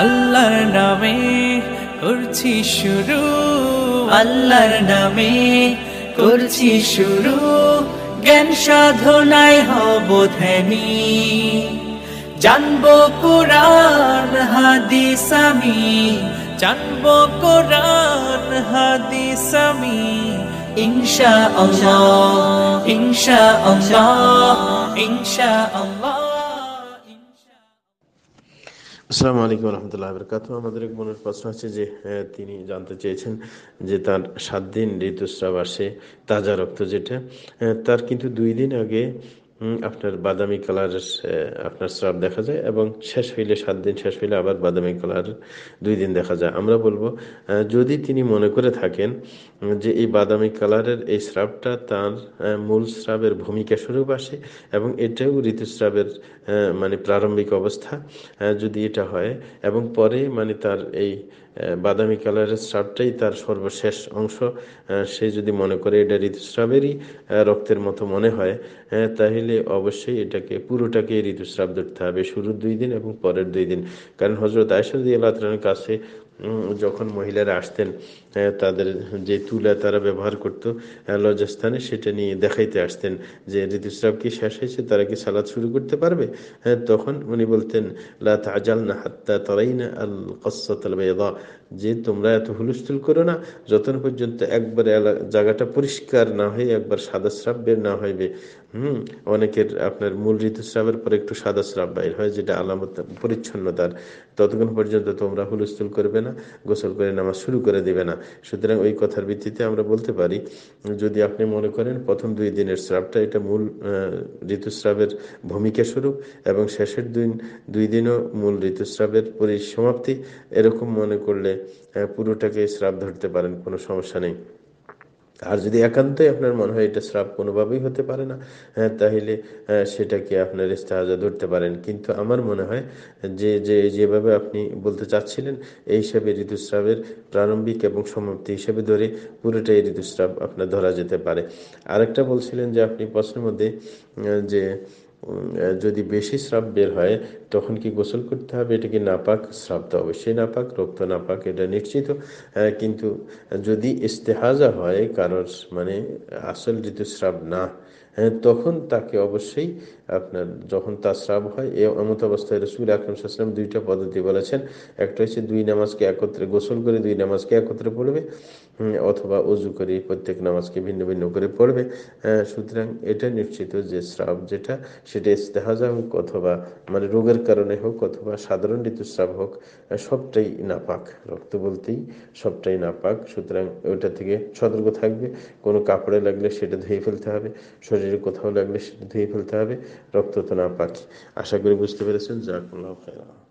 আল্লাহর নামে করছি শুরু আল্লাহর নামে করছি শুরু জ্ঞান সাধনায় হব ধ্যানি জানবো কোরআন হাদিস আমি জানবো কোরআন হাদিস আমি ইনশা আল্লাহ ইনশা আল্লাহ ইনশা আল্লাহ আসসালামু আলাইকুম রহমতুল্লাহ আবরকাত আমাদের এক মনের প্রশ্ন আছে যে তিনি জানতে চেয়েছেন যে তার সাত দিন ঋতুস্রাব আসে তাজা রক্ত যেটা তার কিন্তু দুই দিন আগে আপনার বাদামি কালারের আপনার স্রাব দেখা যায় এবং শেষ হইলে সাত দিন শেষ হইলে আবার বাদামি কালার দুই দিন দেখা যায় আমরা বলবো যদি তিনি মনে করে থাকেন যে এই বাদামি কালারের এই স্রাবটা তার মূল স্রাবের ভূমিকা স্বরূপ আসে এবং এটাও ঋতুস্রাবের মানে প্রারম্ভিক অবস্থা যদি এটা হয় এবং পরে মানে তার এই বাদামি কালারের স্রাবটাই তার সর্বশেষ অংশ সে যদি মনে করে এটা ঋতুস্রাবেরই রক্তের মতো মনে হয় তাহলে চাইলে অবশ্যই এটাকে পুরোটাকে ঋতুস্রাব ধরতে হবে শুরুর দুই দিন এবং পরের দুই দিন কারণ হজরত আয়সাদি আল্লাহ কাছে যখন মহিলারা আসতেন তাদের যে তুলা তারা ব্যবহার করত লজ্জাস্থানে সেটা নিয়ে দেখাইতে আসতেন যে ঋতুস্রাব কি শেষ হয়েছে তারা কি সালাদ শুরু করতে পারবে তখন উনি বলতেন লা না হাত্তা তারাই না আল কসাতাল যে তোমরা এত হুলস্থুল করো না যতন পর্যন্ত একবার জায়গাটা পরিষ্কার না হয়ে একবার সাদা স্রাব বের না হইবে হুম অনেকের আপনার মূল ঋতুস্রাবের পরে একটু সাদা স্রাব বাইর হয় যেটা আলামত পরিচ্ছন্নতার ততক্ষণ পর্যন্ত তোমরা হুলস্থুল করবে না না গোসল করে নামাজ শুরু করে দেবে না সুতরাং ওই কথার ভিত্তিতে আমরা বলতে পারি যদি আপনি মনে করেন প্রথম দুই দিনের স্রাবটা এটা মূল ঋতুস্রাবের ভূমিকা স্বরূপ এবং শেষের দুই দুই দিনও মূল ঋতুস্রাবের পরিসমাপ্তি এরকম মনে করলে পুরোটাকে স্রাব ধরতে পারেন কোনো সমস্যা নেই আর যদি একান্তই আপনার মনে হয় এটা শ্রাপ কোনোভাবেই হতে পারে না হ্যাঁ তাহলে সেটাকে আপনার ইস্তাহাজা ধরতে পারেন কিন্তু আমার মনে হয় যে যে যেভাবে আপনি বলতে চাচ্ছিলেন এই হিসাবে ঋতুস্রাবের প্রারম্ভিক এবং সমাপ্তি হিসেবে ধরে পুরোটাই ঋতুস্রাব আপনার ধরা যেতে পারে আরেকটা বলছিলেন যে আপনি প্রশ্নের মধ্যে যে যদি বেশি স্রাব বের হয় তখন কি গোসল করতে হবে এটা কি নাপাক স্রাব তো অবশ্যই নাপাক রক্ত নাপাক এটা নিশ্চিত কিন্তু যদি ইস্তেহাজা হয় কারোর মানে আসল স্রাব না তখন তাকে অবশ্যই আপনার যখন তার স্রাব হয় এ এমত অবস্থায় রসুল আকরম সাহসালাম দুইটা পদ্ধতি বলেছেন একটা হচ্ছে দুই নামাজকে একত্রে গোসল করে দুই নামাজকে একত্রে পড়বে অথবা অজু করে প্রত্যেক নামাজকে ভিন্ন ভিন্ন করে পড়বে সুতরাং এটা নিশ্চিত যে স্রাব যেটা সেটা ইস্তেহাজা হোক অথবা মানে রোগের কারণে হোক অথবা সাধারণ ঋতুস্রাব হোক সবটাই নাপাক রক্ত বলতেই সবটাই নাপাক সুতরাং ওটা থেকে সতর্ক থাকবে কোনো কাপড়ে লাগলে সেটা ধুয়ে ফেলতে হবে শরীরে কোথাও লাগলে সেটা ধুয়ে ফেলতে হবে রক্ত তো নাপাক আশা করি বুঝতে পেরেছেন জাকুল্লাহ খেলা